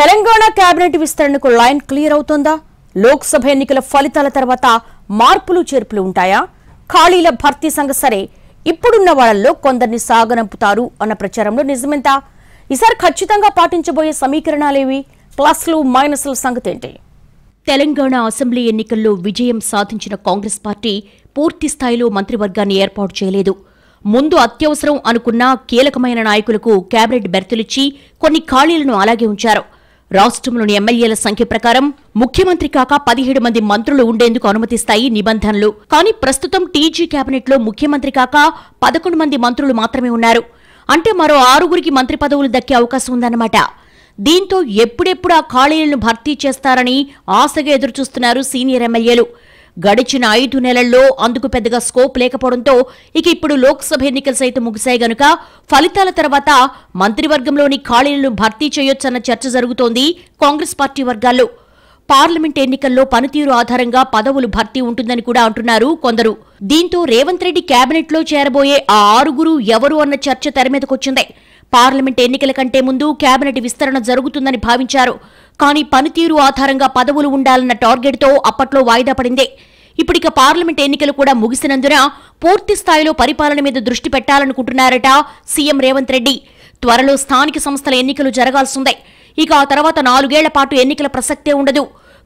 Telangana cabinet విస్తరణకు line clear అవుతోందా లోక్సభ ఎన్నికల ఫలితాల తర్వాత మార్పులు చేర్పులు ఉంటాయా ఖాళీల భర్తీ సంఘ సరే ఇప్పుడున్న వాళ్లలో కొందరిని సాగనంపుతారు అన్న ప్రచారంలో నిజమెంత ఈసారి ఖచ్చితంగా పాటించబోయే సమీకరణాలేవి ప్లస్లు మైనస్ల సంగతి ఏంటి తెలంగాణ అసెంబ్లీ ఎన్నికల్లో విజయం సాధించిన కాంగ్రెస్ పార్టీ పూర్తి స్థాయిలో మంత్రివర్గాన్ని ఏర్పాటు చేయలేదు ముందు అత్యవసరం అనుకున్న కీలకమైన నాయకులకు కేబినెట్ బెర్తులిచ్చి కొన్ని ఖాళీలను అలాగే ఉంచారు రాష్ట్రంలోని ఎమ్మెల్యేల సంఖ్య ప్రకారం ముఖ్యమంత్రి కాక పదిహేడు మంది మంత్రులు ఉండేందుకు అనుమతిస్తాయి నిబంధనలు కానీ ప్రస్తుతం టీజీ కేబినెట్లో ముఖ్యమంత్రి కాక పదకొండు మంది మంత్రులు మాత్రమే ఉన్నారు అంటే మరో ఆరుగురికి మంత్రి పదవులు దక్కే అవకాశం ఉందన్నమాట దీంతో ఎప్పుడెప్పుడు ఆ ఖాళీలను భర్తీ చేస్తారని ఆశగా ఎదురుచూస్తున్నారు సీనియర్ ఎమ్మెల్యేలు గడిచిన ఐదు నెలల్లో అందుకు పెద్దగా స్కోప్ లేకపోవడంతో ఇక ఇప్పుడు లోక్సభ ఎన్నికలు సైతం ముగిశాయి గనుక ఫలితాల తర్వాత మంత్రివర్గంలోని ఖాళీలను భర్తీ చేయొచ్చన్న చర్చ జరుగుతోంది కాంగ్రెస్ పార్టీ వర్గాల్లో పార్లమెంట్ ఎన్నికల్లో పనితీరు ఆధారంగా పదవులు భర్తీ ఉంటుందని కూడా అంటున్నారు కొందరు దీంతో రేవంత్ రెడ్డి లో చేరబోయే ఆ ఆరుగురు ఎవరు అన్న చర్చ తెరమీదకొచ్చింది పార్లమెంట్ ఎన్నికల కంటే ముందు కేబినెట్ విస్తరణ జరుగుతుందని భావించారు కానీ పనితీరు ఆధారంగా పదవులు ఉండాలన్న టార్గెట్తో అప్పట్లో వాయిదా పడిందే ఇప్పటిక పార్లమెంట్ ఎన్నికలు కూడా ముగిసినందున పూర్తి స్థాయిలో పరిపాలన మీద దృష్టి పెట్టాలనుకుంటున్నారట సీఎం రేవంత్ రెడ్డి త్వరలో స్థానిక సంస్థల ఎన్నికలు జరగాల్సిందే ఇక ఆ తర్వాత నాలుగేళ్ల పాటు ఎన్నికల ప్రసక్తే ఉండదు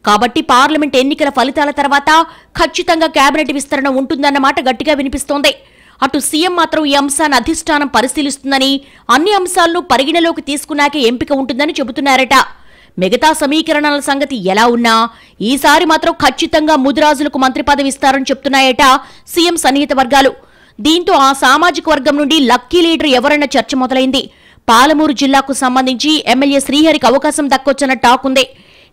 కాబట్టి పార్లమెంట్ ఎన్నికల ఫలితాల తర్వాత ఖచ్చితంగా కేబినెట్ విస్తరణ ఉంటుందన్నమాట గట్టిగా వినిపిస్తోంది అటు సీఎం మాత్రం ఈ అంశాన్ని అధిష్టానం పరిశీలిస్తుందని అన్ని అంశాలను పరిగణలోకి తీసుకున్నాకే ఎంపిక ఉంటుందని చెబుతున్నారట మిగతా సమీకరణాల సంగతి ఎలా ఉన్నా ఈసారి మాత్రం ఖచ్చితంగా ముదిరాజులకు మంత్రి పదవి ఇస్తారని చెప్తున్నాయట సీఎం సన్నిహిత వర్గాలు దీంతో ఆ సామాజిక వర్గం నుండి లక్కీ లీడర్ ఎవరన్న చర్చ మొదలైంది పాలమూరు జిల్లాకు సంబంధించి ఎమ్మెల్యే శ్రీహరికి అవకాశం దక్కొచ్చన్న టాక్ ఉంది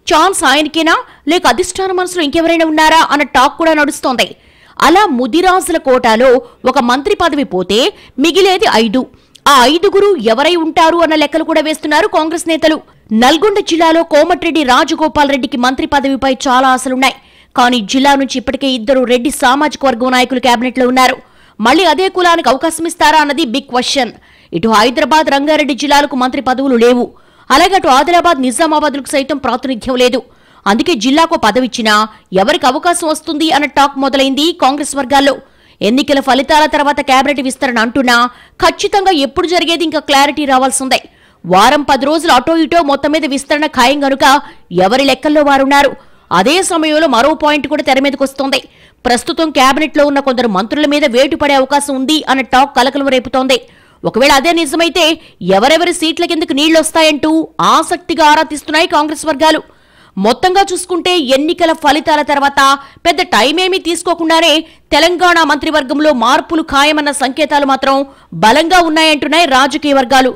ఛాన్స్ ఆయనకేనా లేక అధిష్టాన మనసులో ఇంకెవరైనా ఉన్నారా అన్న టాక్ కూడా నడుస్తోంది అలా ముదిరాజుల కోటాలో ఒక మంత్రి పదవి పోతే మిగిలేది ఐదు ఆ ఐదుగురు ఎవరై ఉంటారు అన్న లెక్కలు కూడా వేస్తున్నారు కాంగ్రెస్ నేతలు నల్గొండ జిల్లాలో కోమటిరెడ్డి రాజగోపాల్ రెడ్డికి మంత్రి పదవిపై చాలా ఆశలున్నాయి కానీ జిల్లా నుంచి ఇప్పటికే ఇద్దరు రెడ్డి సామాజిక వర్గం నాయకులు లో ఉన్నారు మళ్లీ అదే కులానికి అవకాశం ఇస్తారా అన్నది బిగ్ క్వశ్చన్ ఇటు హైదరాబాద్ రంగారెడ్డి జిల్లాలకు మంత్రి పదవులు లేవు అలాగే అటు ఆదిలాబాద్ లకు సైతం ప్రాతినిధ్యం లేదు అందుకే జిల్లాకు పదవిచ్చినా ఎవరికి అవకాశం వస్తుంది అన్న టాక్ మొదలైంది కాంగ్రెస్ వర్గాల్లో ఎన్నికల ఫలితాల తర్వాత కేబినెట్ విస్తరణ అంటున్నా ఖచ్చితంగా ఎప్పుడు జరిగేది ఇంకా క్లారిటీ రావాల్సిందే వారం పది రోజులు అటో ఇటో మొత్తం మీద విస్తరణ ఖాయం గనుక ఎవరి లెక్కల్లో వారున్నారు అదే సమయంలో మరో పాయింట్ కూడా తెర మీదకి వస్తోంది ప్రస్తుతం కేబినెట్లో ఉన్న కొందరు మంత్రుల మీద వేటు పడే అవకాశం ఉంది అన్న టాక్ కలకలం రేపుతోంది ఒకవేళ అదే నిజమైతే ఎవరెవరి సీట్ల కిందకు నీళ్లొస్తాయంటూ ఆసక్తిగా ఆరా తీస్తున్నాయి కాంగ్రెస్ వర్గాలు మొత్తంగా చూసుకుంటే ఎన్నికల ఫలితాల తర్వాత పెద్ద టైమేమీ తీసుకోకుండానే తెలంగాణ మంత్రివర్గంలో మార్పులు ఖాయమన్న సంకేతాలు మాత్రం బలంగా ఉన్నాయంటున్నాయి రాజకీయ వర్గాలు